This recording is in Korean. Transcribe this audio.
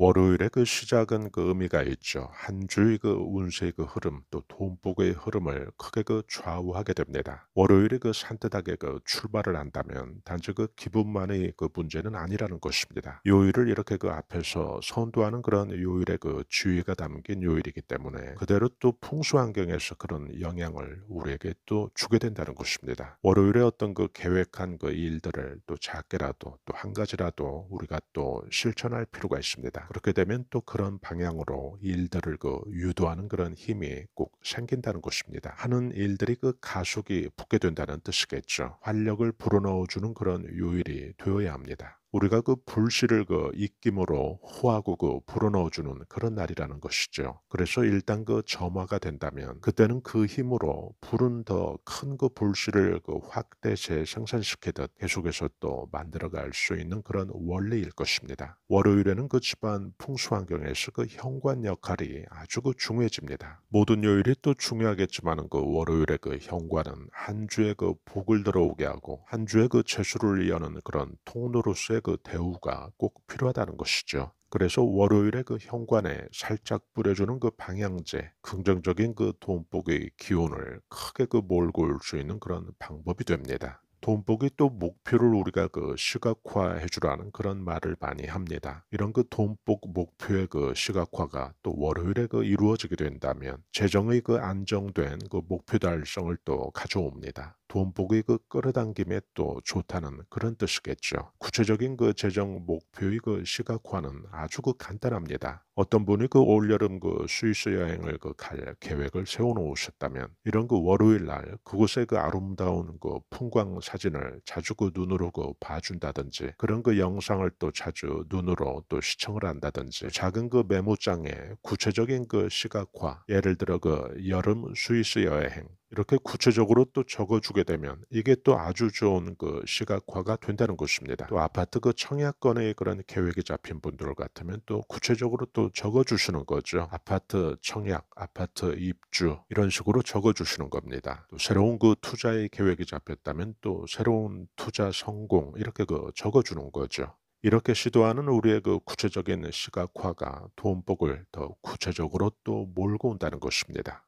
월요일의 그 시작은 그 의미가 있죠. 한 주의 그 운세의 그 흐름 또 돈복의 흐름을 크게 그 좌우하게 됩니다. 월요일이 그 산뜻하게 그 출발을 한다면 단지 그 기분만의 그 문제는 아니라는 것입니다. 요일을 이렇게 그 앞에서 선도하는 그런 요일의 그 주의가 담긴 요일이기 때문에 그대로 또 풍수 환경에서 그런 영향을 우리에게 또 주게 된다는 것입니다. 월요일에 어떤 그 계획한 그 일들을 또 작게라도 또 한 가지라도 우리가 또 실천할 필요가 있습니다. 그렇게 되면 또 그런 방향으로 일들을 그 유도하는 그런 힘이 꼭 생긴다는 것입니다. 하는 일들이 그 가속이 붙게 된다는 뜻이겠죠. 활력을 불어넣어주는 그런 요일이 되어야 합니다. 우리가 그 불씨를 그 입김으로 호하고 그 불어넣어주는 그런 날이라는 것이죠. 그래서 일단 그 점화가 된다면 그때는 그 힘으로 불은 더 큰 그 불씨를 그 확대 재생산시키듯 계속해서 또 만들어갈 수 있는 그런 원리일 것입니다. 월요일에는 그 집안 풍수 환경에서 그 현관 역할이 아주 그 중요해집니다. 모든 요일이 또 중요하겠지만 그 월요일의 그 현관은 한 주의 그 복을 들어오게 하고 한 주의 그 재수를 이어는 그런 통로로서의 정도의 그 대우가 꼭 필요하다는 것이죠. 그래서 월요일에 그 현관에 살짝 뿌려주는 그 방향제, 긍정적인 그 돈복의 기운을 크게 그 몰고 올 수 있는 그런 방법이 됩니다. 돈복이 또 목표를 우리가 그 시각화해 주라는 그런 말을 많이 합니다. 이런 그 돈복 목표의 그 시각화가 또 월요일에 그 이루어지게 된다면 재정의 그 안정된 그 목표 달성을 또 가져옵니다. 돈복의 그 끌어당김에 또 좋다는 그런 뜻이겠죠. 구체적인 그 재정 목표의 그 시각화는 아주 그 간단합니다. 어떤 분이 그 올여름 그 스위스 여행을 그 갈 계획을 세워놓으셨다면 이런 그 월요일 날 그곳의 그 아름다운 그 풍광 사진을 자주 그 눈으로 그 봐준다든지 그런 그 영상을 또 자주 눈으로 또 시청을 한다든지 작은 그 메모장에 구체적인 그 시각화 예를 들어 그 여름 스위스 여행 이렇게 구체적으로 또 적어주게 되면 이게 또 아주 좋은 그 시각화가 된다는 것입니다. 또 아파트 그 청약권의 그런 계획이 잡힌 분들 같으면 또 구체적으로 또 적어주시는 거죠. 아파트 청약, 아파트 입주 이런 식으로 적어주시는 겁니다. 또 새로운 그 투자의 계획이 잡혔다면 또 새로운 투자 성공 이렇게 그 적어주는 거죠. 이렇게 시도하는 우리의 그 구체적인 시각화가 돈복을 더 구체적으로 또 몰고 온다는 것입니다.